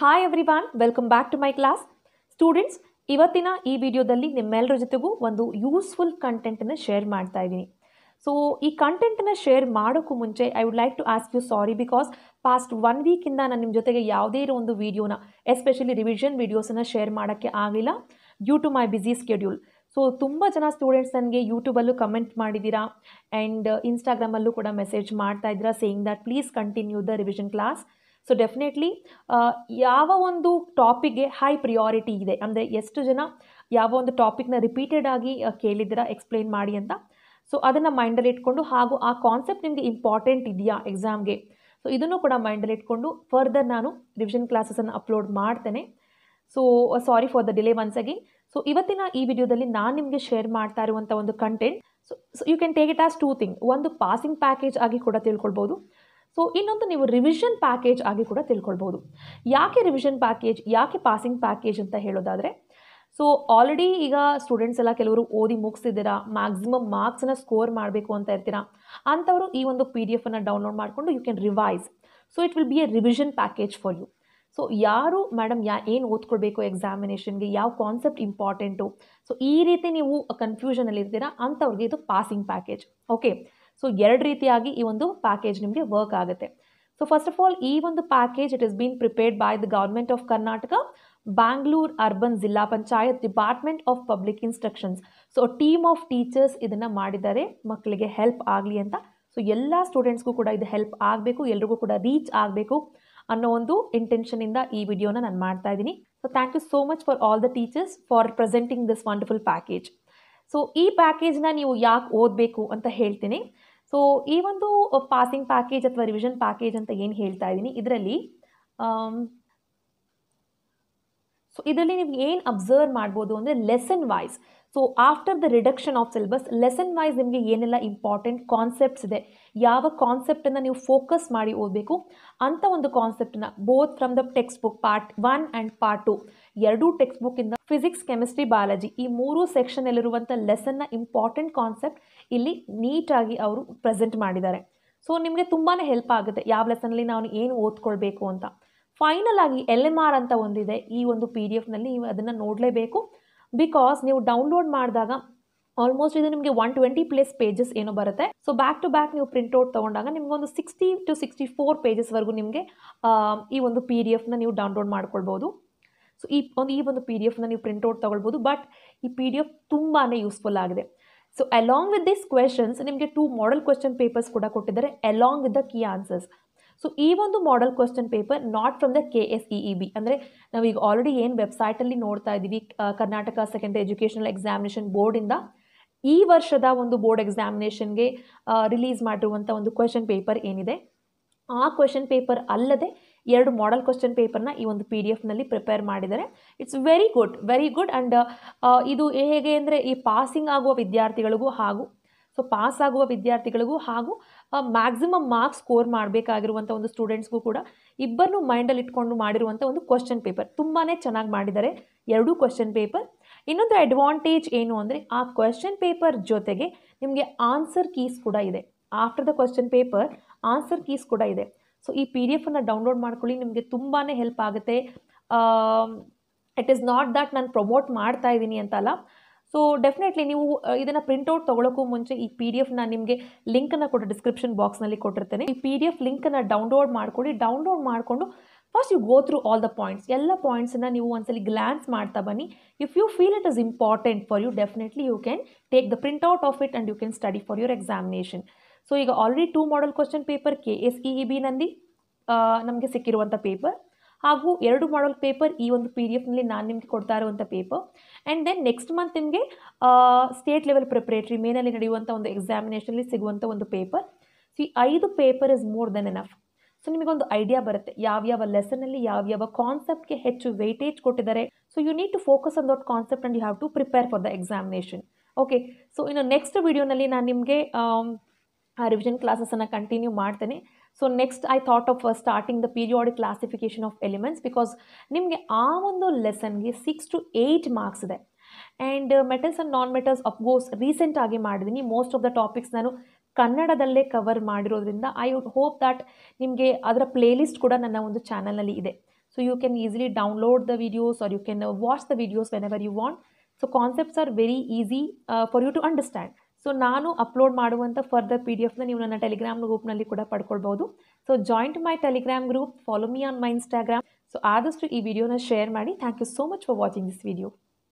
hi everyone welcome back to my class students ಇವತ್ತಿನ ಈ ವಿಡಿಯೋದಲ್ಲಿ ನಿಮ್ಮೆಲ್ಲರ ಜೊತೆಗೂ ಒಂದು ಯೂಸ್ಫುಲ್ ಕಂಟೆಂಟನ್ನು ಶೇರ್ ಮಾಡ್ತಾ ಇದ್ದೀನಿ ಸೊ ಈ ಕಂಟೆಂಟನ್ನು ಶೇರ್ ಮಾಡೋಕ್ಕೂ ಮುಂಚೆ I would like to ask you sorry because past one ವೀಕಿಂದ ನಾನು ನಿಮ್ಮ ಜೊತೆಗೆ ಯಾವುದೇ ಇರೋ ಒಂದು ವೀಡಿಯೋನ ಎಸ್ಪೆಷಲಿ ರಿವಿಷನ್ ವೀಡಿಯೋಸನ್ನು ಶೇರ್ ಮಾಡೋಕ್ಕೆ ಆಗಲಿಲ್ಲ due to my busy schedule so ತುಂಬ ಜನ ಸ್ಟೂಡೆಂಟ್ಸ್ ನನಗೆ ಯೂಟ್ಯೂಬಲ್ಲೂ ಕಮೆಂಟ್ ಮಾಡಿದ್ದೀರಾ ಆ್ಯಂಡ್ ಇನ್ಸ್ಟಾಗ್ರಾಮಲ್ಲೂ ಕೂಡ ಮೆಸೇಜ್ ಮಾಡ್ತಾ ಇದ್ದೀರಾ saying that please continue the revision class so definitely uh, ಯಾವ ಒಂದು ಟಾಪಿಕ್ಗೆ ಹೈ ಪ್ರಿಯಾರಿಟಿ ಇದೆ ಅಂದರೆ ಎಷ್ಟು ಜನ ಯಾವ ಒಂದು ಟಾಪಿಕ್ನ ರಿಪೀಟೆಡ್ ಆಗಿ ಕೇಳಿದ್ದೀರಾ ಎಕ್ಸ್ಪ್ಲೈನ್ ಮಾಡಿ ಅಂತ ಸೊ ಅದನ್ನು ಮೈಂಡಲ್ಲಿ ಇಟ್ಕೊಂಡು ಹಾಗೂ ಆ ಕಾನ್ಸೆಪ್ಟ್ ನಿಮಗೆ ಇಂಪಾರ್ಟೆಂಟ್ ಇದೆಯಾ ಎಕ್ಸಾಮ್ಗೆ ಸೊ ಇದನ್ನು ಕೂಡ ಮೈಂಡಲ್ಲಿ ಇಟ್ಕೊಂಡು ಫರ್ದರ್ ನಾನು ರಿವಿಷನ್ ಕ್ಲಾಸಸನ್ನು ಅಪ್ಲೋಡ್ ಮಾಡ್ತೇನೆ so sorry for the delay once again so ಇವತ್ತಿನ ಈ ವಿಡಿಯೋದಲ್ಲಿ ನಾನು ನಿಮಗೆ ಶೇರ್ ಮಾಡ್ತಾ ಇರುವಂಥ ಒಂದು content so so you can take it as two thing ಒಂದು ಪಾಸಿಂಗ್ ಪ್ಯಾಕೇಜ್ ಆಗಿ ಕೂಡ ತಿಳ್ಕೊಳ್ಬೋದು ಸೊ ಇನ್ನೊಂದು ನೀವು ರಿವಿಷನ್ ಪ್ಯಾಕೇಜ್ ಆಗಿ ಕೂಡ ತಿಳ್ಕೊಳ್ಬೋದು ಯಾಕೆ ರಿವಿಷನ್ ಪ್ಯಾಕೇಜ್ ಯಾಕೆ ಪಾಸಿಂಗ್ ಪ್ಯಾಕೇಜ್ ಅಂತ ಹೇಳೋದಾದರೆ ಸೊ ಆಲ್ರೆಡಿ ಈಗ ಸ್ಟೂಡೆಂಟ್ಸ್ ಎಲ್ಲ ಕೆಲವರು ಓದಿ ಮುಗಿಸಿದ್ದೀರಾ ಮ್ಯಾಕ್ಸಿಮಮ್ ಮಾರ್ಕ್ಸನ್ನು ಸ್ಕೋರ್ ಮಾಡಬೇಕು ಅಂತ ಇರ್ತೀರಾ ಅಂಥವರು ಈ ಒಂದು ಪಿ ಡಿ ಎಫನ್ನು ಡೌನ್ಲೋಡ್ ಮಾಡಿಕೊಂಡು you can revise so it will be a revision package for you so ಯಾರು ಮೇಡಮ್ ಯಾ ಏನು ಓದ್ಕೊಳ್ಬೇಕು ಎಕ್ಸಾಮಿನೇಷನ್ಗೆ ಯಾವ ಕಾನ್ಸೆಪ್ಟ್ ಇಂಪಾರ್ಟೆಂಟು ಸೊ ಈ ರೀತಿ ನೀವು ಕನ್ಫ್ಯೂಷನಲ್ಲಿ ಇರ್ತೀರಾ ಅಂಥವ್ರಿಗೆ ಇದು ಪಾಸಿಂಗ್ ಪ್ಯಾಕೇಜ್ ಓಕೆ ಸೊ ಎರಡು ರೀತಿಯಾಗಿ ಈ ಒಂದು ಪ್ಯಾಕೇಜ್ ನಿಮಗೆ ವರ್ಕ್ ಆಗುತ್ತೆ ಸೊ ಫಸ್ಟ್ ಆಫ್ ಆಲ್ ಈ ಒಂದು package it is been prepared by the government of Karnataka Bangalore urban zilla panchayat department of public instructions so team of teachers ಇದನ್ನು ಮಾಡಿದ್ದಾರೆ ಮಕ್ಕಳಿಗೆ ಹೆಲ್ಪ್ ಆಗಲಿ ಅಂತ ಸೊ ಎಲ್ಲ ಸ್ಟೂಡೆಂಟ್ಸ್ಗೂ ಕೂಡ ಇದು ಹೆಲ್ಪ್ ಆಗಬೇಕು ಎಲ್ರಿಗೂ ಕೂಡ ರೀಚ್ ಆಗಬೇಕು ಅನ್ನೋ ಒಂದು ಇಂಟೆನ್ಷನಿಂದ ಈ ವಿಡಿಯೋನ ನಾನು ಮಾಡ್ತಾ ಇದ್ದೀನಿ so thank you so much for all the teachers for presenting this wonderful package so ಈ ಪ್ಯಾಕೇಜ್ನ ನೀವು ಯಾಕೆ ಓದಬೇಕು ಅಂತ ಹೇಳ್ತೀನಿ ಸೊ ಈ ಒಂದು ಪಾಸಿಂಗ್ ಪ್ಯಾಕೇಜ್ ಅಥವಾ ರಿವಿಷನ್ ಪ್ಯಾಕೇಜ್ ಅಂತ ಏನು ಹೇಳ್ತಾ ಇದ್ದೀನಿ ಇದರಲ್ಲಿ ಸೊ ಇದರಲ್ಲಿ ನೀವು ಏನು ಅಬ್ಸರ್ವ್ ಮಾಡ್ಬೋದು ಅಂದರೆ lesson wise so after the reduction of syllabus lesson wise ನಿಮಗೆ ಏನೆಲ್ಲ ಇಂಪಾರ್ಟೆಂಟ್ ಕಾನ್ಸೆಪ್ಟ್ಸ್ ಇದೆ ಯಾವ ಕಾನ್ಸೆಪ್ಟನ್ನು ನೀವು ಫೋಕಸ್ ಮಾಡಿ ಓದಬೇಕು ಅಂಥ ಒಂದು ಕಾನ್ಸೆಪ್ಟನ್ನ both from the text book part one and part two ಎರಡೂ ಟೆಕ್ಸ್ಟ್ ಬುಕ್ಕಿಂದ ಫಿಸಿಕ್ಸ್ ಕೆಮಿಸ್ಟ್ರಿ ಬಯಾಲಜಿ ಈ ಮೂರು ಸೆಕ್ಷನ್ ಸೆಕ್ಷನಲ್ಲಿರುವಂಥ ಲೆಸನ್ನ ಇಂಪಾರ್ಟೆಂಟ್ ಕಾನ್ಸೆಪ್ಟ್ ಇಲ್ಲಿ ನೀಟಾಗಿ ಅವರು ಪ್ರೆಸೆಂಟ್ ಮಾಡಿದ್ದಾರೆ ಸೊ ನಿಮಗೆ ತುಂಬಾ ಹೆಲ್ಪ್ ಆಗುತ್ತೆ ಯಾವ ಲೆಸನ್ನಲ್ಲಿ ನಾನು ಏನು ಓದ್ಕೊಳ್ಬೇಕು ಅಂತ ಫೈನಲ್ ಆಗಿ ಎಲ್ ಎಮ್ ಆರ್ ಅಂತ ಒಂದಿದೆ ಈ ಒಂದು ಪಿ ಡಿ ಎಫ್ನಲ್ಲಿ ನೀವು ಅದನ್ನು ನೋಡಲೇಬೇಕು ಬಿಕಾಸ್ ನೀವು ಡೌನ್ಲೋಡ್ ಮಾಡಿದಾಗ ಆಲ್ಮೋಸ್ಟ್ ಇದು ನಿಮಗೆ ಒನ್ ಟ್ವೆಂಟಿ ಪ್ಲಸ್ ಪೇಜಸ್ ಏನೋ ಬರುತ್ತೆ ಸೊ ಬ್ಯಾಕ್ ಟು ಬ್ಯಾಕ್ ನೀವು ಪ್ರಿಂಟ್ಔಟ್ ತಗೊಂಡಾಗ ನಿಮ್ಗೆ ಒಂದು ಸಿಕ್ಸ್ಟಿ ಟು ಸಿಕ್ಸ್ಟಿ ಫೋರ್ ಪೇಜಸ್ವರೆಗೂ ನಿಮಗೆ ಈ ಒಂದು ಪಿ ಡಿ ಎಫ್ನ ನೀವು ಡೌನ್ಲೋಡ್ ಮಾಡ್ಕೊಳ್ಬೋದು ಸೊ ಈ ಒಂದು ಈ ಒಂದು ಪಿ ಡಿ ಎಫ್ನ ನೀವು ಪ್ರಿಂಟ್ಔಟ್ ತೊಗೊಳ್ಬೋದು ಬಟ್ ಈ ಪಿ ಡಿ ಎಫ್ ತುಂಬಾ ಯೂಸ್ಫುಲ್ ಆಗಿದೆ so along with this questions ನಿಮಗೆ ಟೂ ಮಾಡೆಲ್ ಕ್ವೆಶನ್ ಪೇಪರ್ಸ್ ಕೂಡ ಕೊಟ್ಟಿದ್ದಾರೆ along with the key answers so ಈ ಒಂದು model question paper not from the K S E B ಅಂದರೆ ಈಗ ಆಲ್ರೆಡಿ ಏನು ವೆಬ್ಸೈಟಲ್ಲಿ ನೋಡ್ತಾ ಇದ್ದೀವಿ ಕರ್ನಾಟಕ ಸೆಕೆಂಡ್ ಎಜುಕೇಷನಲ್ ಎಕ್ಸಾಮಿನೇಷನ್ ಬೋರ್ಡಿಂದ ಈ ವರ್ಷದ ಒಂದು ಬೋರ್ಡ್ ಎಕ್ಸಾಮಿನೇಷನ್ಗೆ ರಿಲೀಸ್ ಮಾಡಿರುವಂಥ ಒಂದು ಕ್ವೆಶನ್ ಪೇಪರ್ ಏನಿದೆ ಆ ಕ್ವೆಶನ್ ಪೇಪರ್ ಅಲ್ಲದೆ ಎರಡು ಮಾಡೆಲ್ ಕ್ವಶನ್ ಪೇಪರ್ನ ಈ ಒಂದು ಪಿ ಡಿ ಎಫ್ನಲ್ಲಿ ಪ್ರಿಪೇರ್ ಮಾಡಿದ್ದಾರೆ it's very good very good and ಇದು ಹೇಗೆ ಅಂದರೆ ಈ ಪಾಸಿಂಗ್ ಆಗುವ ವಿದ್ಯಾರ್ಥಿಗಳಿಗೂ ಹಾಗೂ ಸೊ ಪಾಸ್ ಆಗುವ ವಿದ್ಯಾರ್ಥಿಗಳಿಗೂ ಹಾಗೂ ಮ್ಯಾಕ್ಸಿಮಮ್ ಮಾರ್ಕ್ಸ್ ಸ್ಕೋರ್ ಮಾಡಬೇಕಾಗಿರುವಂಥ ಒಂದು ಸ್ಟೂಡೆಂಟ್ಸ್ಗೂ ಕೂಡ ಇಬ್ಬರನ್ನೂ ಮೈಂಡಲ್ಲಿ ಇಟ್ಕೊಂಡು ಮಾಡಿರುವಂಥ ಒಂದು ಕ್ವಶನ್ ಪೇಪರ್ ತುಂಬಾ ಚೆನ್ನಾಗಿ ಮಾಡಿದ್ದಾರೆ ಎರಡೂ ಕ್ವಶನ್ ಪೇಪರ್ ಇನ್ನೊಂದು ಅಡ್ವಾಂಟೇಜ್ ಏನು ಅಂದರೆ ಆ ಕ್ವಶನ್ ಪೇಪರ್ ಜೊತೆಗೆ ನಿಮಗೆ ಆನ್ಸರ್ ಕೀಸ್ ಕೂಡ ಇದೆ after the question paper answer keys ಕೂಡ ಇದೆ ಸೊ ಈ ಪಿ ಡಿ ಎಫನ್ನು ಡೌನ್ಲೋಡ್ ಮಾಡ್ಕೊಳ್ಳಿ ನಿಮಗೆ ತುಂಬಾ ಹೆಲ್ಪ್ ಆಗುತ್ತೆ ಇಟ್ ಈಸ್ ನಾಟ್ ದಟ್ ನಾನು ಪ್ರಮೋಟ್ ಮಾಡ್ತಾ ಇದ್ದೀನಿ ಅಂತಲ್ಲ ಸೊ ಡೆಫಿನೆಟ್ಲಿ ನೀವು ಇದನ್ನು ಪ್ರಿಂಟೌಟ್ ತೊಗೊಳೋಕ್ಕೂ ಮುಂಚೆ ಈ ಪಿ ಡಿ ಎಫ್ ನಾನು ನಿಮಗೆ ಲಿಂಕನ್ನು ಕೊಟ್ಟು ಡಿಸ್ಕ್ರಿಪ್ಷನ್ ಬಾಕ್ಸ್ನಲ್ಲಿ ಕೊಟ್ಟಿರ್ತೇನೆ ಈ ಪಿ ಡಿ ಎಫ್ ಲಿಂಕನ್ನು ಡೌನ್ಲೋಡ್ ಮಾಡ್ಕೊಳ್ಳಿ ಡೌನ್ಲೋಡ್ ಮಾಡಿಕೊಂಡು first you go through all the points ಎಲ್ಲ ಪಾಯಿಂಟ್ಸನ್ನು ನೀವು ಒಂದ್ಸಲಿ ಗ್ಲ್ಯಾನ್ಸ್ ಮಾಡ್ತಾ ಬನ್ನಿ if you feel it is important for you definitely you can take the printout of it and you can study for your examination so ಈಗ already two model question paper K S E E B ನಮಗೆ ಸಿಕ್ಕಿರುವಂಥ paper ಹಾಗೂ ಎರಡು ಮಾಡಲ್ paper ಈ ಒಂದು P D ಎಫ್ನಲ್ಲಿ ನಾನು ನಿಮಗೆ ಕೊಡ್ತಾ ಇರುವಂಥ paper and then next month ನಿಮಗೆ ಸ್ಟೇಟ್ ಲೆವೆಲ್ ಪ್ರಿಪ್ರೇಟ್ರಿ ಮೇನಲ್ಲಿ ನಡೆಯುವಂಥ ಒಂದು ಎಕ್ಸಾಮಿನೇಷನಲ್ಲಿ ಸಿಗುವಂಥ ಒಂದು ಪೇಪರ್ ಸೊ ಈ ಐದು paper is more than enough so ನಿಮಗೊಂದು ಐಡಿಯಾ ಬರುತ್ತೆ ಯಾವ್ಯಾವ ಲೆಸನಲ್ಲಿ ಯಾವ್ಯಾವ ಕಾನ್ಸೆಪ್ಟ್ಗೆ ಹೆಚ್ಚು ವೆಯ್ಟೇಜ್ ಕೊಟ್ಟಿದ್ದಾರೆ so you need to focus on that concept and you have to prepare for the examination okay so ಇನ್ನು ನೆಕ್ಸ್ಟ್ ವೀಡಿಯೋನಲ್ಲಿ ನಾನು ನಿಮಗೆ ರಿವಿಷನ್ ಕ್ಲಾಸಸನ್ನು ಕಂಟಿನ್ಯೂ ಮಾಡ್ತೇನೆ so next I thought of starting the periodic classification of elements because ನಿಮಗೆ ಆ ಒಂದು ಲೆಸನ್ಗೆ ಸಿಕ್ಸ್ ಟು ಏಯ್ಟ್ ಮಾರ್ಕ್ಸ್ ಇದೆ and metals and non metals of course ರೀಸೆಂಟಾಗಿ ಮಾಡಿದ್ದೀನಿ ಮೋಸ್ಟ್ ಆಫ್ ದ ಟಾಪಿಕ್ಸ್ ನಾನು ಕನ್ನಡದಲ್ಲೇ ಕವರ್ ಮಾಡಿರೋದ್ರಿಂದ ಐ ವುಡ್ ಹೋಪ್ ದ್ಯಾಟ್ ನಿಮಗೆ ಅದರ ಪ್ಲೇಲಿಸ್ಟ್ ಕೂಡ ನನ್ನ ಒಂದು ಚಾನಲಲ್ಲಿ ಇದೆ so you can easily download the videos or you can watch the videos whenever you want so concepts are very easy for you to understand so ನಾನು upload ಮಾಡುವಂಥ further P D ಎಫ್ನ ನೀವು ನನ್ನ Telegram ಗ್ರೂಪ್ನಲ್ಲಿ ಕೂಡ ಪಡ್ಕೊಳ್ಬೋದು so join my Telegram group follow me on my Instagram so ಆದಷ್ಟು ಈ ವಿಡಿಯೋನ ಶೇರ್ ಮಾಡಿ thank you so much for watching this video